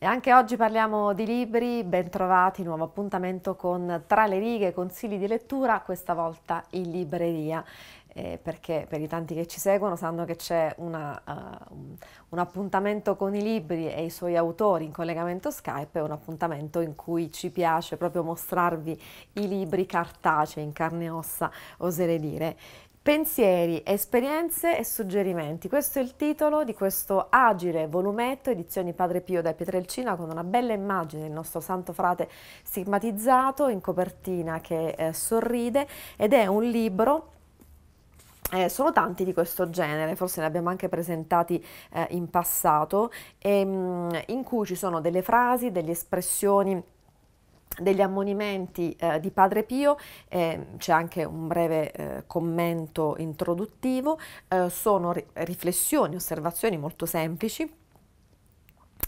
E anche oggi parliamo di libri, bentrovati, nuovo appuntamento con Tra le righe, consigli di lettura, questa volta in libreria eh, perché per i tanti che ci seguono sanno che c'è una, uh, un appuntamento con i libri e i suoi autori in collegamento Skype, è un appuntamento in cui ci piace proprio mostrarvi i libri cartacei in carne e ossa, oserei dire. Pensieri, esperienze e suggerimenti. Questo è il titolo di questo agile volumetto, edizioni Padre Pio da Pietrelcina, con una bella immagine del nostro santo frate stigmatizzato in copertina che eh, sorride ed è un libro eh, sono tanti di questo genere, forse ne abbiamo anche presentati eh, in passato, e, ehm, mh, in cui ci sono delle frasi, delle espressioni degli ammonimenti eh, di Padre Pio, eh, c'è anche un breve eh, commento introduttivo, eh, sono ri riflessioni, osservazioni molto semplici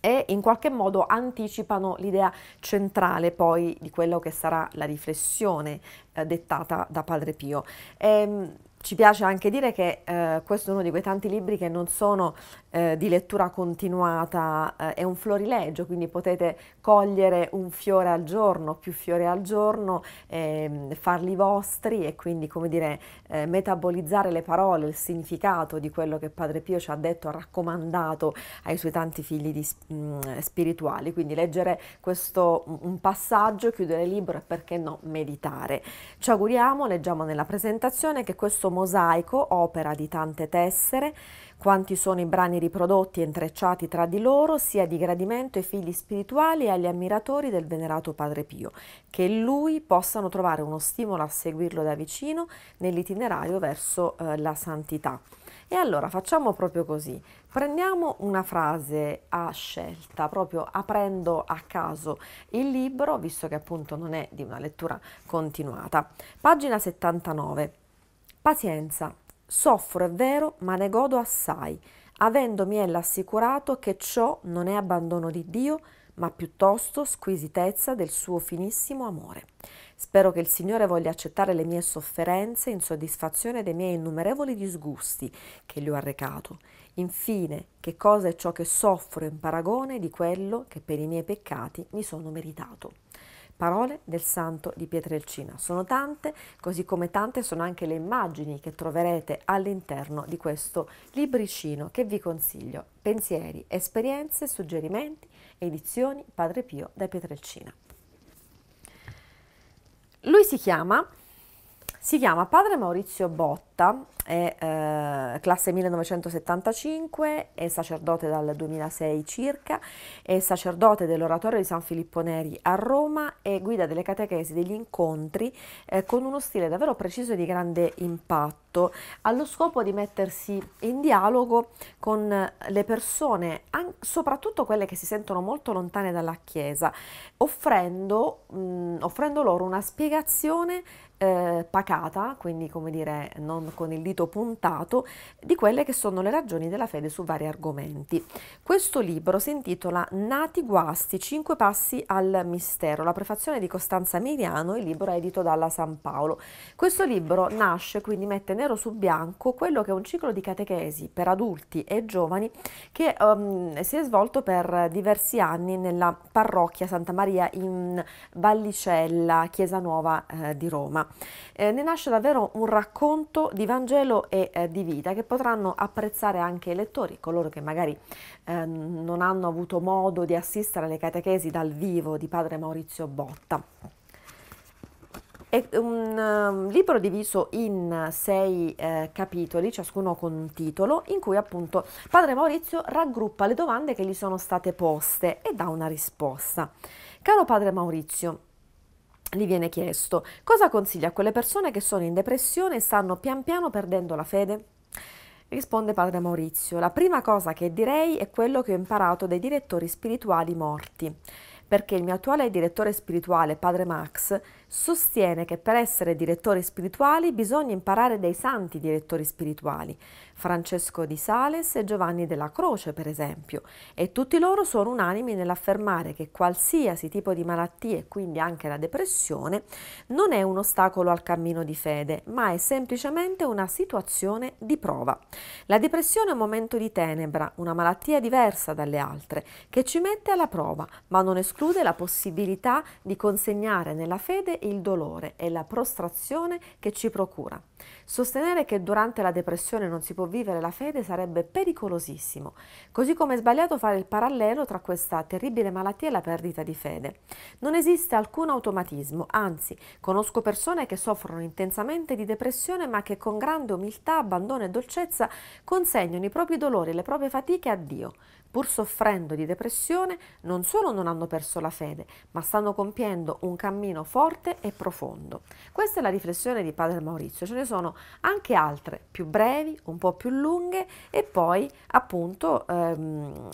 e in qualche modo anticipano l'idea centrale poi di quello che sarà la riflessione eh, dettata da Padre Pio. Eh, ci piace anche dire che eh, questo è uno di quei tanti libri che non sono eh, di lettura continuata, eh, è un florileggio, quindi potete cogliere un fiore al giorno, più fiori al giorno, ehm, farli vostri e quindi come dire, eh, metabolizzare le parole, il significato di quello che Padre Pio ci ha detto, ha raccomandato ai suoi tanti figli di, mh, mm, spirituali. Quindi leggere questo un passaggio, chiudere il libro e perché no meditare. Ci auguriamo, leggiamo nella presentazione, che questo mosaico, opera di tante tessere, quanti sono i brani riprodotti e intrecciati tra di loro, sia di gradimento ai figli spirituali e agli ammiratori del venerato Padre Pio, che lui possano trovare uno stimolo a seguirlo da vicino nell'itinerario verso eh, la santità. E allora facciamo proprio così, prendiamo una frase a scelta, proprio aprendo a caso il libro, visto che appunto non è di una lettura continuata. Pagina 79. Pazienza, soffro è vero, ma ne godo assai, avendomi ella assicurato che ciò non è abbandono di Dio, ma piuttosto squisitezza del suo finissimo amore. Spero che il Signore voglia accettare le mie sofferenze in soddisfazione dei miei innumerevoli disgusti che gli ho arrecato. Infine, che cosa è ciò che soffro in paragone di quello che per i miei peccati mi sono meritato parole del santo di Pietrelcina. Sono tante, così come tante sono anche le immagini che troverete all'interno di questo libricino che vi consiglio. Pensieri, esperienze, suggerimenti, edizioni Padre Pio da Pietrelcina. Lui si chiama, si chiama Padre Maurizio Botta è eh, classe 1975, è sacerdote dal 2006 circa, è sacerdote dell'oratorio di San Filippo Neri a Roma e guida delle catechesi degli incontri eh, con uno stile davvero preciso e di grande impatto allo scopo di mettersi in dialogo con le persone, soprattutto quelle che si sentono molto lontane dalla Chiesa, offrendo, mh, offrendo loro una spiegazione eh, pacata, quindi come dire non con il dito approfondito, puntato di quelle che sono le ragioni della fede su vari argomenti. Questo libro si intitola Nati guasti, 5 passi al mistero, la prefazione di Costanza Miliano, il libro è edito dalla San Paolo. Questo libro nasce, quindi mette nero su bianco quello che è un ciclo di catechesi per adulti e giovani che um, si è svolto per diversi anni nella parrocchia Santa Maria in Vallicella, Chiesa Nuova eh, di Roma. Eh, ne nasce davvero un racconto di Vangelo velo e eh, di vita che potranno apprezzare anche i lettori, coloro che magari eh, non hanno avuto modo di assistere alle catechesi dal vivo di padre Maurizio Botta. È un uh, libro diviso in sei uh, capitoli, ciascuno con un titolo, in cui appunto padre Maurizio raggruppa le domande che gli sono state poste e dà una risposta. Caro padre Maurizio, gli viene chiesto cosa consiglia a quelle persone che sono in depressione e stanno pian piano perdendo la fede? Risponde padre Maurizio, la prima cosa che direi è quello che ho imparato dai direttori spirituali morti, perché il mio attuale direttore spirituale, padre Max, sostiene che per essere direttori spirituali bisogna imparare dai santi direttori spirituali, Francesco di Sales e Giovanni della Croce per esempio, e tutti loro sono unanimi nell'affermare che qualsiasi tipo di malattia, e quindi anche la depressione, non è un ostacolo al cammino di fede, ma è semplicemente una situazione di prova. La depressione è un momento di tenebra, una malattia diversa dalle altre, che ci mette alla prova, ma non esclude la possibilità di consegnare nella fede il dolore e la prostrazione che ci procura. Sostenere che durante la depressione non si può vivere la fede sarebbe pericolosissimo, così come è sbagliato fare il parallelo tra questa terribile malattia e la perdita di fede. Non esiste alcun automatismo, anzi conosco persone che soffrono intensamente di depressione ma che con grande umiltà, abbandono e dolcezza consegnano i propri dolori e le proprie fatiche a Dio pur soffrendo di depressione, non solo non hanno perso la fede, ma stanno compiendo un cammino forte e profondo. Questa è la riflessione di Padre Maurizio, ce ne sono anche altre più brevi, un po' più lunghe e poi appunto ehm,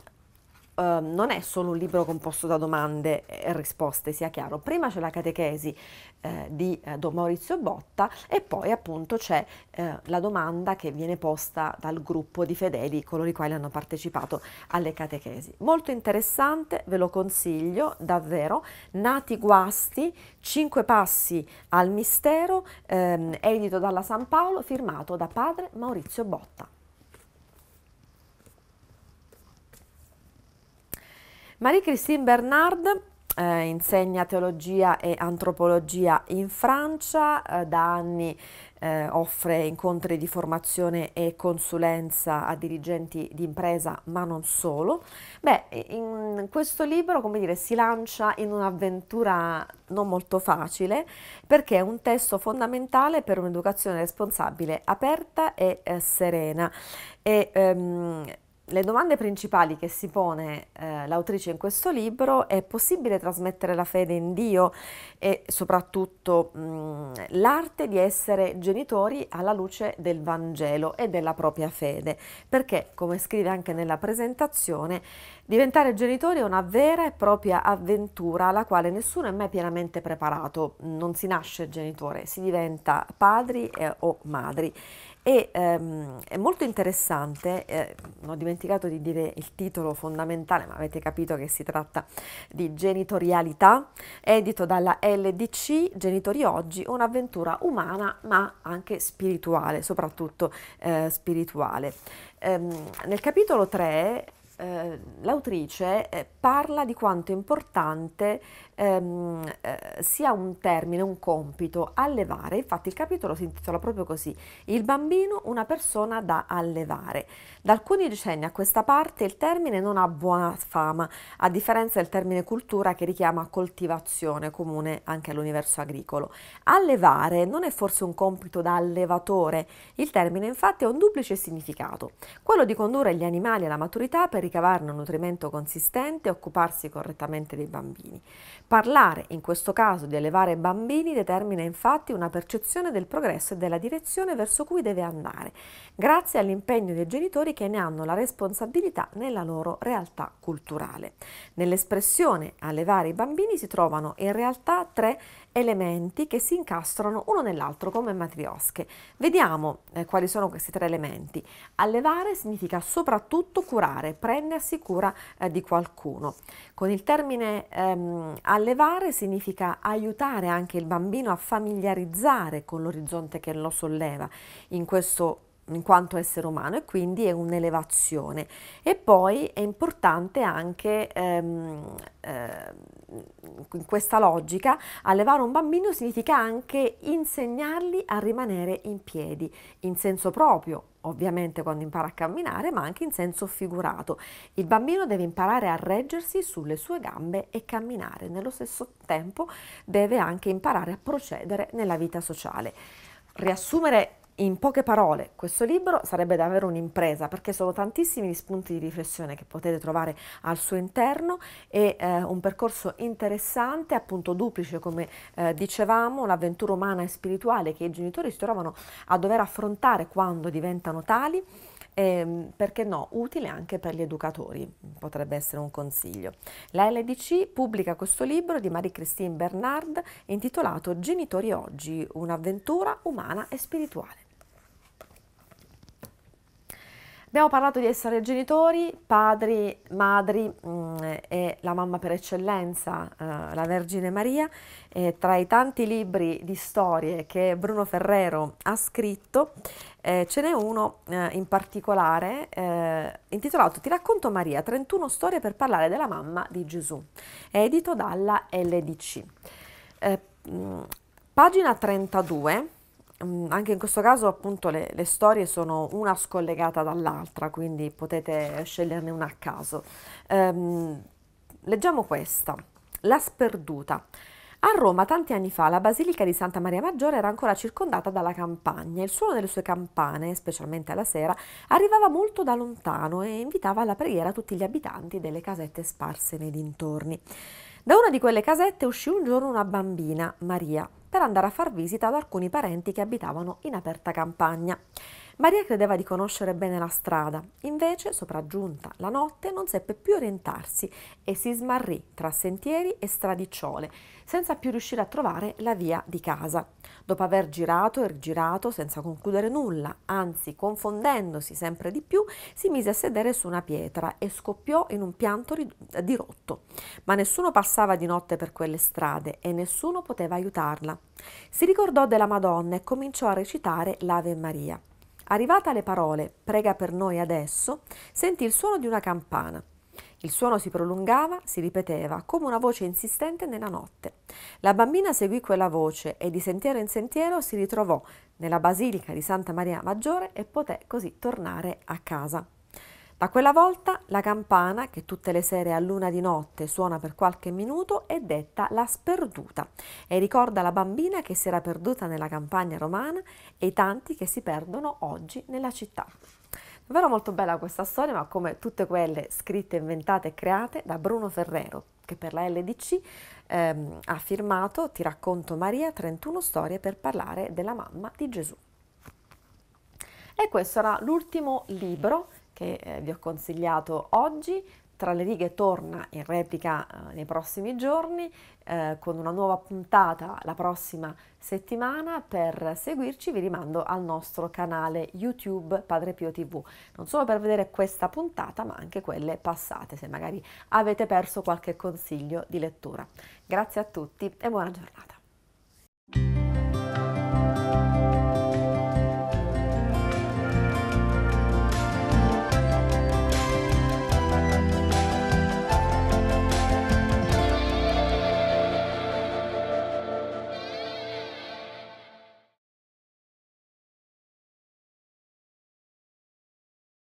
Uh, non è solo un libro composto da domande e risposte, sia chiaro. Prima c'è la catechesi eh, di eh, Don Maurizio Botta e poi appunto c'è eh, la domanda che viene posta dal gruppo di fedeli, coloro i quali hanno partecipato alle catechesi. Molto interessante, ve lo consiglio davvero. Nati guasti, 5 passi al mistero, ehm, edito dalla San Paolo, firmato da padre Maurizio Botta. Marie-Christine Bernard eh, insegna teologia e antropologia in Francia, eh, da anni eh, offre incontri di formazione e consulenza a dirigenti di impresa, ma non solo. Beh, in, questo libro, come dire, si lancia in un'avventura non molto facile perché è un testo fondamentale per un'educazione responsabile, aperta e eh, serena. E, ehm, le domande principali che si pone eh, l'autrice in questo libro è possibile trasmettere la fede in Dio e soprattutto mm, l'arte di essere genitori alla luce del Vangelo e della propria fede, perché come scrive anche nella presentazione Diventare genitori è una vera e propria avventura alla quale nessuno è mai pienamente preparato. Non si nasce genitore, si diventa padri eh, o madri. E ehm, è molto interessante, eh, ho dimenticato di dire il titolo fondamentale, ma avete capito che si tratta di genitorialità, edito dalla LDC, Genitori Oggi, un'avventura umana ma anche spirituale, soprattutto eh, spirituale. Ehm, nel capitolo 3 eh, l'autrice eh, parla di quanto importante ehm, eh, sia un termine, un compito, allevare, infatti il capitolo si intitola proprio così, il bambino una persona da allevare. Da alcuni decenni a questa parte il termine non ha buona fama, a differenza del termine cultura che richiama coltivazione comune anche all'universo agricolo. Allevare non è forse un compito da allevatore, il termine infatti ha un duplice significato, quello di condurre gli animali alla maturità per ricavarne un nutrimento consistente e occuparsi correttamente dei bambini. Parlare, in questo caso, di allevare bambini determina infatti una percezione del progresso e della direzione verso cui deve andare, grazie all'impegno dei genitori che ne hanno la responsabilità nella loro realtà culturale. Nell'espressione allevare i bambini si trovano in realtà tre elementi che si incastrano uno nell'altro come matriosche. Vediamo eh, quali sono questi tre elementi. Allevare significa soprattutto curare, prendersi cura eh, di qualcuno. Con il termine ehm, allevare significa aiutare anche il bambino a familiarizzare con l'orizzonte che lo solleva. In questo in quanto essere umano e quindi è un'elevazione. E poi è importante anche ehm, eh, in questa logica allevare un bambino significa anche insegnargli a rimanere in piedi in senso proprio, ovviamente quando impara a camminare, ma anche in senso figurato. Il bambino deve imparare a reggersi sulle sue gambe e camminare, nello stesso tempo deve anche imparare a procedere nella vita sociale. Riassumere in poche parole, questo libro sarebbe davvero un'impresa perché sono tantissimi gli spunti di riflessione che potete trovare al suo interno e eh, un percorso interessante, appunto duplice come eh, dicevamo, l'avventura umana e spirituale che i genitori si trovano a dover affrontare quando diventano tali. E, ehm, perché no, utile anche per gli educatori, potrebbe essere un consiglio. La LDC pubblica questo libro di Marie-Christine Bernard intitolato Genitori oggi, un'avventura umana e spirituale. Abbiamo parlato di essere genitori, padri, madri mh, mm, e la mamma per eccellenza, eh, la Vergine Maria, e tra i tanti libri di storie che Bruno Ferrero ha scritto, eh, ce n'è uno eh, in particolare eh, intitolato Ti racconto Maria, 31 storie per parlare della mamma di Gesù, edito dalla LDC. Eh, mm, pagina 32 anche in questo caso appunto le, le, storie sono una scollegata dall'altra, quindi potete sceglierne una a caso. Ehm, leggiamo questa, La sperduta. A Roma tanti anni fa la Basilica di Santa Maria Maggiore era ancora circondata dalla campagna. Il suono delle sue campane, specialmente alla sera, arrivava molto da lontano e invitava alla preghiera tutti gli abitanti delle casette sparse nei dintorni. Da una di quelle casette uscì un giorno una bambina, Maria, per andare a far visita ad alcuni parenti che abitavano in aperta campagna. Maria credeva di conoscere bene la strada, invece, sopraggiunta la notte, non seppe più orientarsi e si smarrì tra sentieri e stradicciole, senza più riuscire a trovare la via di casa. Dopo aver girato e rigirato senza concludere nulla, anzi confondendosi sempre di più, si mise a sedere su una pietra e scoppiò in un pianto dirotto. Ma nessuno passava di notte per quelle strade e nessuno poteva aiutarla. Si ricordò della Madonna e cominciò a recitare l'Ave Maria. Arrivata alle parole prega per noi adesso, sentì il suono di una campana. Il suono si prolungava, si ripeteva, come una voce insistente nella notte. La bambina seguì quella voce e di sentiero in sentiero si ritrovò nella basilica di Santa Maria Maggiore e poté così tornare a casa. Da quella volta la campana, che tutte le sere a luna di notte suona per qualche minuto, è detta la sperduta e ricorda la bambina che si era perduta nella campagna romana e i tanti che si perdono oggi nella città. Davvero molto bella questa storia, ma come tutte quelle scritte, inventate e create da Bruno Ferrero, che per la LDC ehm, ha firmato Ti racconto Maria 31 storie per parlare della mamma di Gesù. E questo era l'ultimo libro che eh, vi ho consigliato oggi. Tra le righe torna in replica eh, nei prossimi giorni eh, con una nuova puntata la prossima settimana. Per seguirci vi rimando al nostro canale YouTube Padre Pio TV, non solo per vedere questa puntata ma anche quelle passate se magari avete perso qualche consiglio di lettura. Grazie a tutti e buona giornata.